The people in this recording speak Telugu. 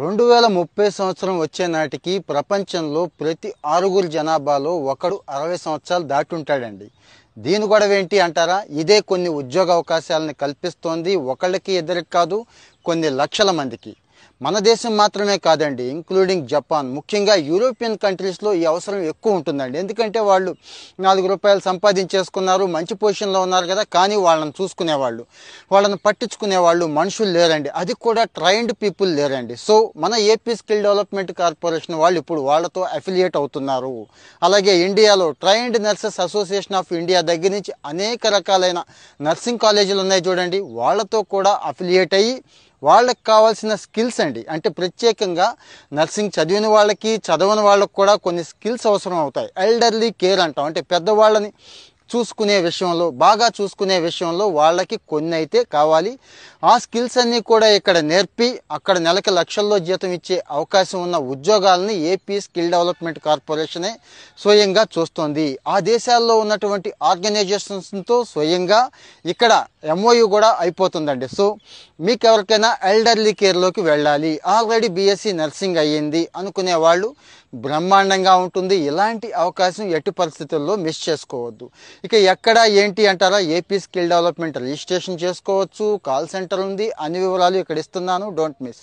రెండు వేల ముప్పై సంవత్సరం వచ్చే నాటికి ప్రపంచంలో ప్రతి ఆరుగురు జనాభాలో ఒకడు అరవై సంవత్సరాలు దాటుంటాడండి దీని గొడవ ఏంటి అంటారా ఇదే కొన్ని ఉద్యోగ అవకాశాలను కల్పిస్తోంది ఒకళ్ళకి ఇద్దరికి కాదు కొన్ని లక్షల మందికి మన దేశం మాత్రమే కాదండి ఇంక్లూడింగ్ జపాన్ ముఖ్యంగా యూరోపియన్ కంట్రీస్లో ఈ అవసరం ఎక్కువ ఉంటుందండి ఎందుకంటే వాళ్ళు నాలుగు రూపాయలు సంపాదించేసుకున్నారు మంచి పొజిషన్లో ఉన్నారు కదా కానీ వాళ్ళని చూసుకునేవాళ్ళు వాళ్ళని పట్టించుకునేవాళ్ళు మనుషులు లేరండి అది కూడా ట్రైన్డ్ పీపుల్ లేరండి సో మన ఏపీ స్కిల్ డెవలప్మెంట్ కార్పొరేషన్ వాళ్ళు ఇప్పుడు వాళ్ళతో అఫిలియేట్ అవుతున్నారు అలాగే ఇండియాలో trained nurses association of India దగ్గర నుంచి అనేక రకాలైన నర్సింగ్ కాలేజీలు ఉన్నాయి చూడండి వాళ్ళతో కూడా అఫిలియేట్ అయ్యి వాళ్ళకి కావాల్సిన స్కిల్స్ అండి అంటే ప్రత్యేకంగా నర్సింగ్ చదివిన వాళ్ళకి చదవని వాళ్ళకి కూడా కొన్ని స్కిల్స్ అవసరం అవుతాయి ఎల్డర్లీ కేర్ అంటాం అంటే పెద్దవాళ్ళని చూసుకునే విషయంలో బాగా చూసుకునే విషయంలో వాళ్ళకి కొన్ని అయితే కావాలి ఆ స్కిల్స్ అన్నీ కూడా ఇక్కడ నేర్పి అక్కడ నెలకి లక్షల్లో జీతం ఇచ్చే అవకాశం ఉన్న ఉద్యోగాలని ఏపీ స్కిల్ డెవలప్మెంట్ కార్పొరేషనే స్వయంగా చూస్తోంది ఆ దేశాల్లో ఉన్నటువంటి ఆర్గనైజేషన్స్తో స్వయంగా ఇక్కడ ఎంఓయూ కూడా అయిపోతుందండి సో మీకు ఎవరికైనా ఎల్డర్లీ కేర్లోకి వెళ్ళాలి ఆల్రెడీ బీఎస్సీ e నర్సింగ్ అయ్యింది అనుకునే వాళ్ళు బ్రహ్మాండంగా ఉంటుంది ఇలాంటి అవకాశం ఎట్టి పరిస్థితుల్లో మిస్ చేసుకోవద్దు ఇక ఎక్కడ ఏంటి అంటారా ఏపీ స్కిల్ డెవలప్మెంట్ రిజిస్ట్రేషన్ చేసుకోవచ్చు కాల్ సెంటర్ ఉంది అన్ని వివరాలు ఇక్కడ ఇస్తున్నాను డోంట్ మిస్